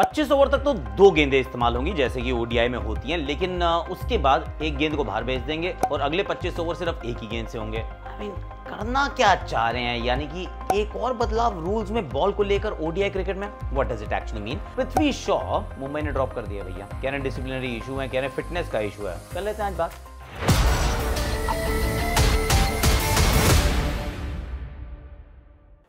25 over तक तो दो गेंदें इस्तेमाल होंगी जैसे कि ओडीआई में होती हैं लेकिन उसके बाद एक गेंद को बाहर भेज देंगे और अगले 25 ओवर सिर्फ एक ही गेंद से होंगे आई मीन करना क्या चाह रहे हैं यानी कि एक और बदलाव रूल्स में बॉल को लेकर ओडीआई क्रिकेट में what does it actually mean Prithvi Shaw Mumbai ने ड्रॉप कर दिया भैया कह रहे डिसिप्लिनरी इशू है कह रहे फिटनेस का इशू है कर लेते हैं आज बात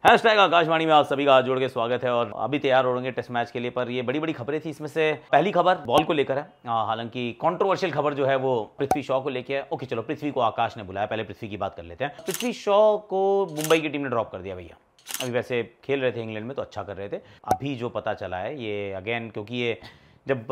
हैश आकाशवाणी में आप सभी का हाथ जोड़ के स्वागत है और अभी तैयार हो रहे टेस्ट मैच के लिए पर ये बड़ी बड़ी खबरें थी इसमें से पहली खबर बॉल को लेकर है हालांकि कंट्रोवर्शियल खबर जो है वो पृथ्वी शॉ को लेकर है ओके चलो पृथ्वी को आकाश ने बुलाया पहले पृथ्वी की बात कर लेते हैं पृथ्वी शॉ को मुंबई की टीम ने ड्रॉप कर दिया भैया अभी वैसे खेल रहे थे इंग्लैंड में तो अच्छा कर रहे थे अभी जो पता चला है ये अगेन क्योंकि ये जब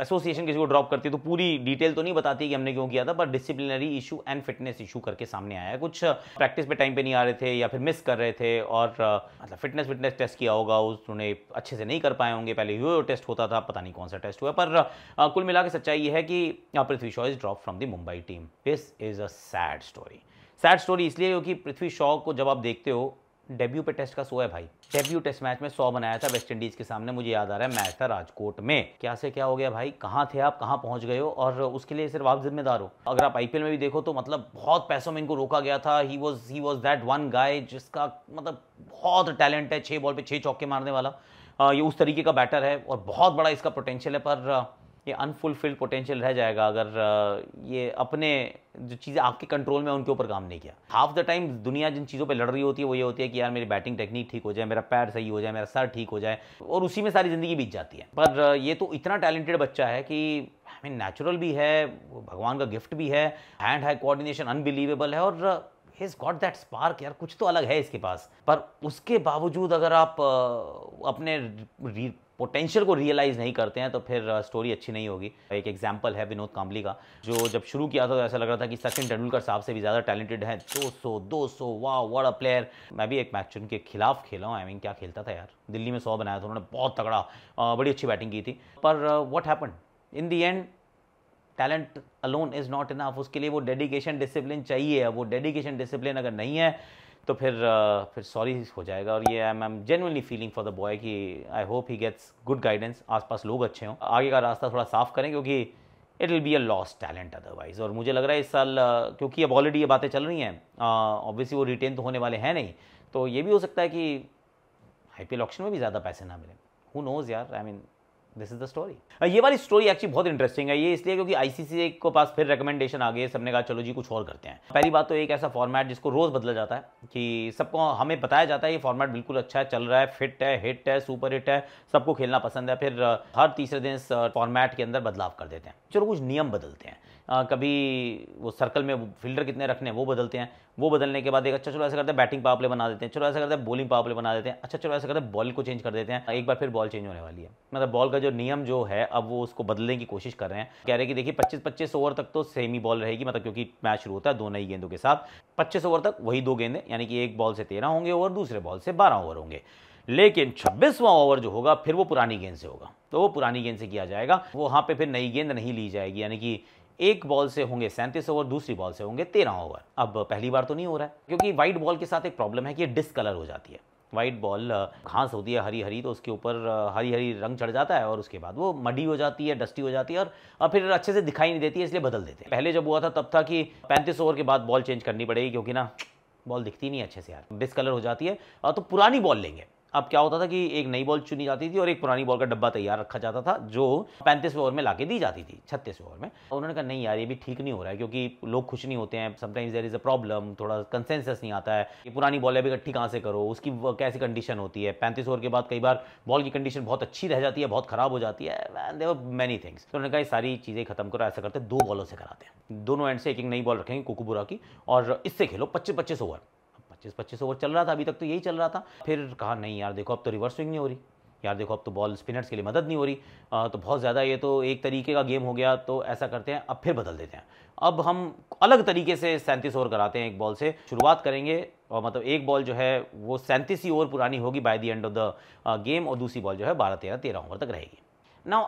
एसोसिएशन किसी को ड्रॉप करती है तो पूरी डिटेल तो नहीं बताती कि हमने क्यों किया था पर disciplinary issue and fitness issue करके सामने आया है कुछ प्रैक्टिस uh, पे टाइम पे नहीं आ रहे थे या फिर मिस कर रहे थे और uh, मतलब फिटनेस फिटनेस टेस्ट किया होगा उन्होंने अच्छे से नहीं कर पाए होंगे पहले यू टेस्ट होता था पता नहीं कौन सा टेस्ट हुआ पर uh, कुल मिला के सच्चाई ये है कि Prithvi Shaw is drop from the Mumbai team this is a sad story sad story इसलिए क्योंकि पृथ्वी शॉ को जब आप देखते हो डेब्यू पे टेस्ट का सो है भाई डेब्यू टेस्ट मैच में सौ बनाया था वेस्ट इंडीज के सामने मुझे याद आ रहा है मैच था राजकोट में क्या से क्या हो गया भाई कहाँ थे आप कहाँ पहुंच गए हो और उसके लिए सिर्फ आप जिम्मेदार हो अगर आप आईपीएल में भी देखो तो मतलब बहुत पैसों में इनको रोका गया था he was he was that one guy जिसका मतलब बहुत टैलेंट है छः बॉल पे छः चौके मारने वाला ये उस तरीके का बैटर है और बहुत बड़ा इसका पोटेंशियल है पर ये अनफुलफिल्ड पोटेंशियल रह जाएगा अगर ये अपने जो चीज़ें आपके कंट्रोल में उनके ऊपर काम नहीं किया हाफ द टाइम दुनिया जिन चीज़ों पे लड़ रही होती है वो ये होती है कि यार मेरी बैटिंग टेक्निक ठीक हो जाए मेरा पैर सही हो जाए मेरा सर ठीक हो जाए और उसी में सारी ज़िंदगी बीत जाती है पर ये तो इतना टैलेंटेड बच्चा है कि आई मीन नेचुरल भी है भगवान का गिफ्ट भी है हैंड हाई कोऑर्डिनेशन अनबिलीवेबल है और हिज गॉट दैट स्पार्क यार कुछ तो अलग है इसके पास पर उसके बावजूद अगर आप अपने पोटेंशियल को रियलाइज़ नहीं करते हैं तो फिर स्टोरी uh, अच्छी नहीं होगी एक एग्जाम्पल है विनोद काम्बली का जो जब शुरू किया था तो ऐसा लग रहा था कि सचिन तेंदुलकर साहब से भी ज़्यादा टैलेंटेड है दो दो सौ वाह वड़ अ प्लेयर मैं भी एक मैच उनके खिलाफ खेला हूँ आई मीन क्या खेलता था यार दिल्ली में सौ बनाया था उन्होंने बहुत तगड़ा uh, बड़ी अच्छी बैटिंग की थी पर what happen in the end talent alone is not enough उसके लिए वो डेडिकेशन डिसिप्लिन चाहिए वो डेडिकेशन डिसिप्लिन अगर नहीं है तो फिर फिर सॉरी हो जाएगा और ये I am genuinely feeling for the boy कि I hope he gets good guidance आसपास लोग अच्छे हों आगे का रास्ता थोड़ा साफ करें क्योंकि it will be a loss talent otherwise और मुझे लग रहा है इस साल क्योंकि अब ऑलरेडी ये बातें चल रही हैं ऑब्वियसली वो रिटेन तो होने वाले हैं नहीं तो ये भी हो सकता है कि आई ऑप्शन में भी ज़्यादा पैसे ना मिले हु नोज़ यार I mean this is the story ये वाली स्टोरी एक्चुअली बहुत इंटरेस्टिंग है ये इसलिए क्योंकि आईसीसी को पास फिर रिकमेंडेशन आ गई सबने कहा चलो जी कुछ और करते हैं पहली बात तो एक ऐसा फॉर्मेट जिसको रोज बदला जाता है कि सबको हमें बताया जाता है ये फॉर्मेट बिल्कुल अच्छा है चल रहा है फिट है हिट है सुपर हिट है सबको खेलना पसंद है फिर uh, हर तीसरे दिन इस फॉर्मेट uh, के अंदर बदलाव कर देते हैं चलो कुछ नियम बदलते हैं आ, कभी वो सर्कल में फील्डर कितने रखने हैं वो बदलते हैं वो बदलने के बाद एक अच्छा चलो ऐसा करते हैं बैटिंग पावर प्ले बना देते हैं चलो ऐसा करते हैं बॉलिंग पावर प्ले बना देते हैं अच्छा चलो ऐसा करते हैं बॉल को चेंज कर देते हैं एक बार फिर बॉल चेंज होने वाली है मतलब बॉल का जो नियम जो है अब वो उसको बदलने की कोशिश कर रहे हैं कह रहे हैं कि देखिए पच्चीस पच्चीस ओवर तक तो सेम ही बॉल रहेगी मतलब क्योंकि मैच शुरू होता है दोनों ही गेंदों के साथ पच्चीस ओवर तक वही दो गेंदें यानी कि एक बॉल से तेरह होंगे ओवर दूसरे बॉल से बारह ओवर होंगे लेकिन छब्बीसवां ओवर जो होगा फिर वो पुरानी गेंद से होगा तो वो पुरानी गेंद से किया जाएगा वो वहाँ पे फिर नई गेंद नहीं ली जाएगी यानी कि एक बॉल से होंगे सैंतीस ओवर दूसरी बॉल से होंगे तेरह ओवर अब पहली बार तो नहीं हो रहा है क्योंकि वाइट बॉल के साथ एक प्रॉब्लम है कि ये डिसकलर हो जाती है वाइट बॉल घास होती है हरी हरी तो उसके ऊपर हरी हरी रंग चढ़ जाता है और उसके बाद वो मडी हो जाती है डस्टी हो जाती है और फिर अच्छे से दिखाई नहीं देती है इसलिए बदल देते हैं पहले जब हुआ था तब था कि पैंतीस ओवर के बाद बॉल चेंज करनी पड़ेगी क्योंकि ना बॉल दिखती नहीं अच्छे से यार डिसकलर हो जाती है तो पुरानी बॉल लेंगे अब क्या होता था कि एक नई बॉल चुनी जाती थी और एक पुरानी बॉल का डब्बा तैयार रखा जाता था जो पैंतीस ओवर में ला दी जाती थी छत्तीस ओवर में उन्होंने कहा नहीं यार ये भी ठीक नहीं हो रहा है क्योंकि लोग खुश नहीं होते हैं sometimes there is a problem थोड़ा कंसेंसस नहीं आता है कि पुरानी बॉल अभी इकट्ठी कहाँ से करो उसकी कैसी कंडीशन होती है पैंतीस ओवर के बाद कई बार बॉल की कंडीशन बहुत अच्छी रह जाती है बहुत खराब हो जाती है देर मैनी थिंग्स तो उन्होंने कहा सारी चीज़ें खत्म करो ऐसा करते दो बॉलों से कराते हैं दोनों एंड से एक एक नई बॉल रखेंगे कुकुबुरा की और इससे खेलो पच्चीस पच्चीस ओवर पच्चीस पच्चीस ओवर चल रहा था अभी तक तो यही चल रहा था फिर कहा नहीं यार देखो अब तो रिवर्स स्विंग नहीं हो रही यार देखो अब तो बॉल स्पिनर्स के लिए मदद नहीं हो रही आ, तो बहुत ज़्यादा ये तो एक तरीके का गेम हो गया तो ऐसा करते हैं अब फिर बदल देते हैं अब हम अलग तरीके से सैंतीस ओवर कराते हैं एक बॉल से शुरुआत करेंगे और मतलब एक बॉल जो है वो सैंतीस ही ओवर पुरानी होगी by the end of the game और दूसरी बॉल जो है बारह तेरह तेरह ओवर तक रहेगी now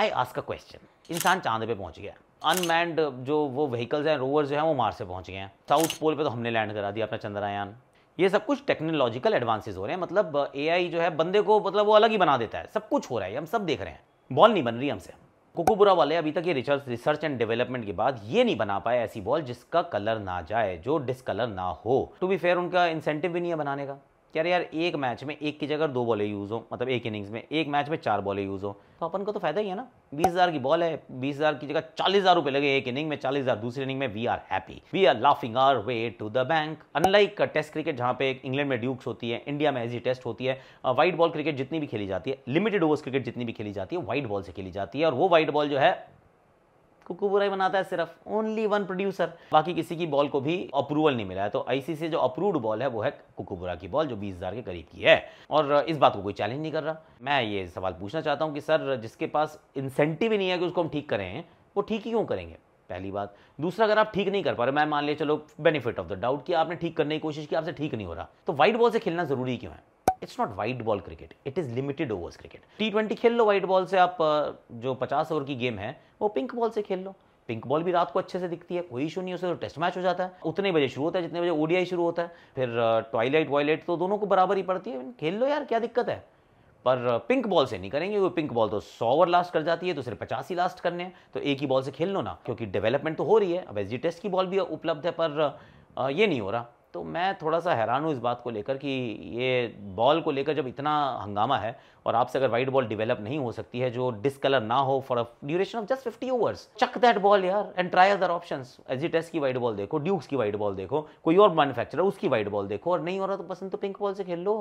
I ask a question इंसान चांद पे पहुंच गया अनमैंड जो वो व्हीकल्स हैं रोवर्स जो हैं वो मार्स से पहुंच गए हैं साउथ पोल पे तो हमने लैंड करा दिया अपना चंद्रयान ये सब कुछ टेक्नोलॉजिकल एडवांसेस हो रहे हैं मतलब एआई uh, जो है बंदे को मतलब वो अलग ही बना देता है सब कुछ हो रहा है हम सब देख रहे हैं बॉल नहीं बन रही हमसे कुकुबुरा वाले अभी तक ये रिसर्च रिसर्च एंड डेवलपमेंट के बाद ये नहीं बना पाए ऐसी बॉल जिसका कलर ना जाए जो डिसकलर ना हो टू बी फेयर उनका इंसेंटिव भी नहीं है बनाने का कि यार यार एक मैच में एक की जगह दो बॉलें यूज़ हो मतलब एक इनिंग्स में एक मैच में चार बॉलें यूज़ हो तो अपन को तो फायदा ही है ना बीस हज़ार की बॉल है बीस हज़ार की जगह चालीस हज़ार रुपए लगे एक इनिंग में चालीस हज़ार दूसरी इनिंग में we are happy we are laughing our way to the bank unlike test cricket जहां पे इंग्लैंड में ड्यूक्स होती है इंडिया में एजी टेस्ट होती है व्हाइट बॉल क्रिकेट जितनी भी खेली जाती है लिमिटेड ओवर्स क्रिकेट जितनी भी खेली जाती है वाइट बॉल से खेली जाती है और वो व्हाइट बॉल जो है कुकुबुराई बनाता है सिर्फ ओनली वन प्रोड्यूसर बाकी किसी की बॉल को भी अप्रूवल नहीं मिला है तो आईसी से जो अप्रूव्ड बॉल है वो है कुकुबुरा की बॉल जो बीस हजार के करीब की है और इस बात को कोई चैलेंज नहीं कर रहा मैं ये सवाल पूछना चाहता हूँ कि सर जिसके पास इंसेंटिव ही नहीं है कि उसको हम ठीक करें वो ठीक ही क्यों करेंगे पहली बात दूसरा अगर आप ठीक नहीं कर पा रहे मैं मान लिया चलो बेनिफिट ऑफ द डाउट कि आपने ठीक करने की कोशिश की आपसे ठीक नहीं हो रहा तो व्हाइट बॉल से खेलना जरूरी क्यों है it's not white ball cricket it is limited overs cricket T twenty खेल लो वाइट बॉल से आप जो पचास ओवर की गेम है वो पिंक बॉल से खेल लो पिंक बॉल भी रात को अच्छे से दिखती है कोई इशू नहीं उसे तो टेस्ट मैच हो जाता है उतने बजे शुरू होता है जितने बजे ओडीआई शुरू होता है फिर टॉयलाइट वॉयलाइट तो दोनों को बराबर ही पड़ती है खेल लो यार क्या दिक्कत है पर पिंक बॉल से नहीं करेंगे वो पिंक बॉल तो सौ ओवर लास्ट कर जाती है तो सिर्फ पचास ही लास्ट करने हैं तो एक ही बॉल से खेल लो ना क्योंकि डेवलपमेंट तो हो रही है अब एस टेस्ट की बॉल भी उपलब्ध है पर ये नहीं हो रहा तो मैं थोड़ा सा हैरान हूँ इस बात को लेकर कि ये बॉल को लेकर जब इतना हंगामा है और आपसे अगर वाइट बॉल डेवलप नहीं हो सकती है जो डिसकलर ना हो for a duration of just fifty overs chuck that ball यार and try other option SG test की वाइट बॉल देखो ड्यूक्स की वाइट बॉल देखो कोई और मैनुफैक्चरर उसकी वाइट बॉल देखो और नहीं हो रहा तो पसंद तो पिंक बॉल से खेल लो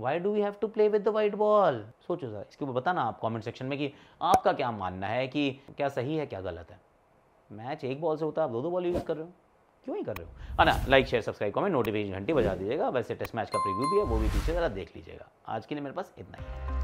why do you have to play with the white ball सोचो सर इसके ऊपर बताना आप कॉमेंट सेक्शन में कि आपका क्या मानना है कि क्या सही है क्या गलत है मैच एक बॉल से होता है आप दो दो बॉल यूज़ कर रहे हो क्यों ही कर रहे हो है हाँ ना like share subscribe comment notification घंटी बजा दीजिएगा वैसे टेस्ट मैच का प्रीव्यू भी है वो भी पीछे ज़रा देख लीजिएगा आज के लिए मेरे पास इतना ही है